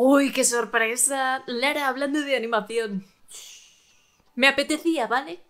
¡Uy, qué sorpresa! Lara hablando de animación. Me apetecía, ¿vale?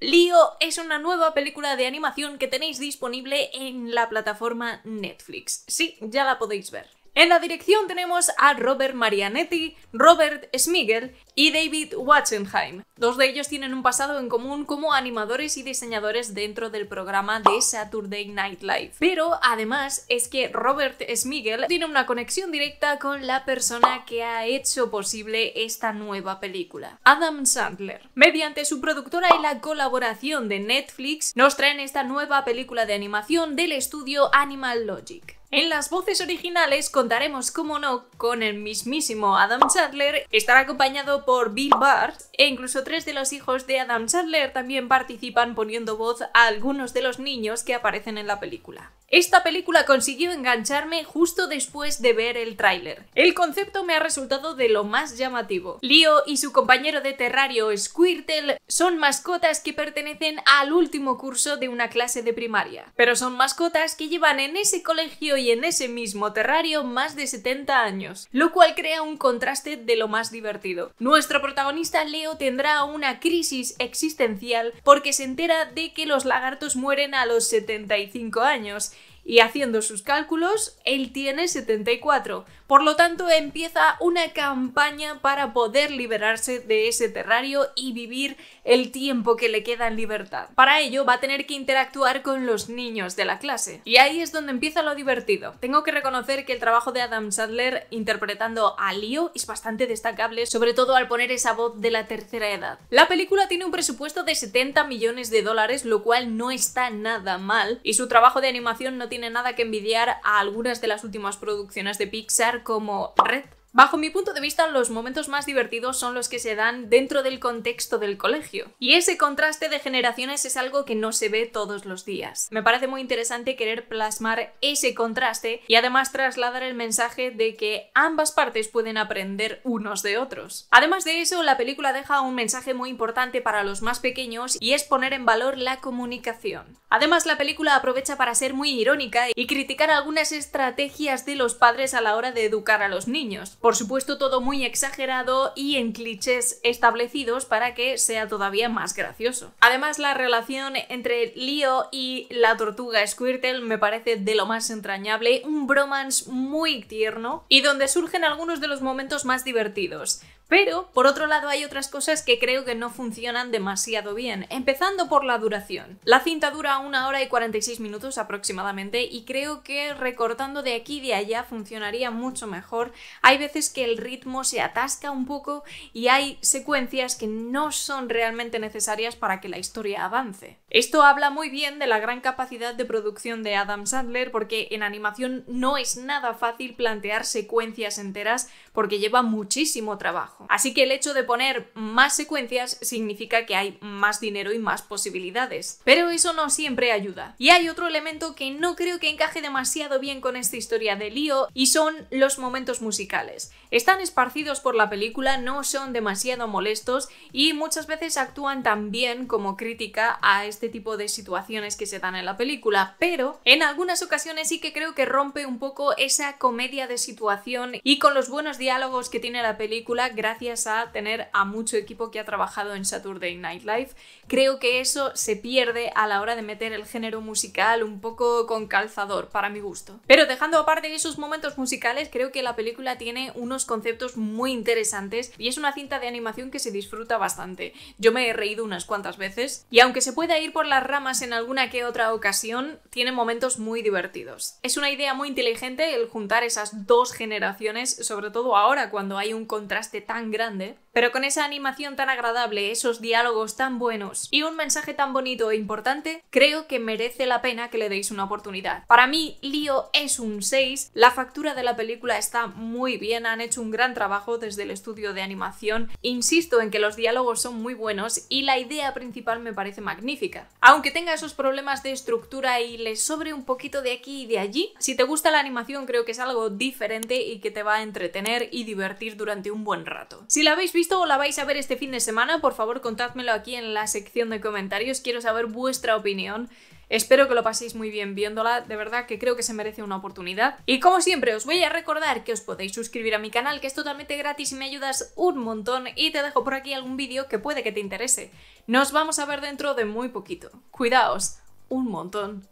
Lío es una nueva película de animación que tenéis disponible en la plataforma Netflix. Sí, ya la podéis ver. En la dirección tenemos a Robert Marianetti, Robert Smigel y David Watchenheim. Dos de ellos tienen un pasado en común como animadores y diseñadores dentro del programa de Saturday Night Live. Pero además es que Robert Smigel tiene una conexión directa con la persona que ha hecho posible esta nueva película, Adam Sandler. Mediante su productora y la colaboración de Netflix, nos traen esta nueva película de animación del estudio Animal Logic. En las voces originales contaremos, como no, con el mismísimo Adam Sandler estará acompañado por Bill Bart e incluso tres de los hijos de Adam Sandler también participan poniendo voz a algunos de los niños que aparecen en la película. Esta película consiguió engancharme justo después de ver el tráiler. El concepto me ha resultado de lo más llamativo. Leo y su compañero de terrario Squirtle son mascotas que pertenecen al último curso de una clase de primaria, pero son mascotas que llevan en ese colegio y en ese mismo terrario más de 70 años, lo cual crea un contraste de lo más divertido. Nuestro protagonista Leo tendrá una crisis existencial porque se entera de que los lagartos mueren a los 75 años y haciendo sus cálculos, él tiene 74. Por lo tanto, empieza una campaña para poder liberarse de ese terrario y vivir el tiempo que le queda en libertad. Para ello, va a tener que interactuar con los niños de la clase. Y ahí es donde empieza lo divertido. Tengo que reconocer que el trabajo de Adam Sadler interpretando a Leo es bastante destacable, sobre todo al poner esa voz de la tercera edad. La película tiene un presupuesto de 70 millones de dólares, lo cual no está nada mal, y su trabajo de animación no tiene nada que envidiar a algunas de las últimas producciones de Pixar como Red Bajo mi punto de vista, los momentos más divertidos son los que se dan dentro del contexto del colegio. Y ese contraste de generaciones es algo que no se ve todos los días. Me parece muy interesante querer plasmar ese contraste y además trasladar el mensaje de que ambas partes pueden aprender unos de otros. Además de eso, la película deja un mensaje muy importante para los más pequeños y es poner en valor la comunicación. Además, la película aprovecha para ser muy irónica y criticar algunas estrategias de los padres a la hora de educar a los niños. Por supuesto, todo muy exagerado y en clichés establecidos para que sea todavía más gracioso. Además, la relación entre Leo y la tortuga Squirtle me parece de lo más entrañable, un bromance muy tierno y donde surgen algunos de los momentos más divertidos. Pero, por otro lado, hay otras cosas que creo que no funcionan demasiado bien, empezando por la duración. La cinta dura una hora y 46 minutos aproximadamente y creo que recortando de aquí y de allá funcionaría mucho mejor. Hay veces que el ritmo se atasca un poco y hay secuencias que no son realmente necesarias para que la historia avance. Esto habla muy bien de la gran capacidad de producción de Adam Sandler porque en animación no es nada fácil plantear secuencias enteras porque lleva muchísimo trabajo. Así que el hecho de poner más secuencias significa que hay más dinero y más posibilidades. Pero eso no siempre ayuda. Y hay otro elemento que no creo que encaje demasiado bien con esta historia de Lío y son los momentos musicales. Están esparcidos por la película, no son demasiado molestos y muchas veces actúan también como crítica a este tipo de situaciones que se dan en la película, pero en algunas ocasiones sí que creo que rompe un poco esa comedia de situación y con los buenos diálogos que tiene la película, gracias a tener a mucho equipo que ha trabajado en Saturday Night Live. Creo que eso se pierde a la hora de meter el género musical un poco con calzador, para mi gusto. Pero dejando aparte esos momentos musicales, creo que la película tiene unos conceptos muy interesantes y es una cinta de animación que se disfruta bastante. Yo me he reído unas cuantas veces y aunque se pueda ir por las ramas en alguna que otra ocasión, tiene momentos muy divertidos. Es una idea muy inteligente el juntar esas dos generaciones, sobre todo ahora cuando hay un contraste tan tan grande, pero con esa animación tan agradable, esos diálogos tan buenos y un mensaje tan bonito e importante, creo que merece la pena que le deis una oportunidad. Para mí, lío es un 6, la factura de la película está muy bien, han hecho un gran trabajo desde el estudio de animación, insisto en que los diálogos son muy buenos y la idea principal me parece magnífica. Aunque tenga esos problemas de estructura y le sobre un poquito de aquí y de allí, si te gusta la animación creo que es algo diferente y que te va a entretener y divertir durante un buen rato. Si la habéis visto o la vais a ver este fin de semana, por favor contádmelo aquí en la sección de comentarios, quiero saber vuestra opinión. Espero que lo paséis muy bien viéndola, de verdad que creo que se merece una oportunidad. Y como siempre, os voy a recordar que os podéis suscribir a mi canal, que es totalmente gratis y me ayudas un montón, y te dejo por aquí algún vídeo que puede que te interese. Nos vamos a ver dentro de muy poquito. Cuidaos un montón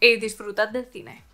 y disfrutad del cine.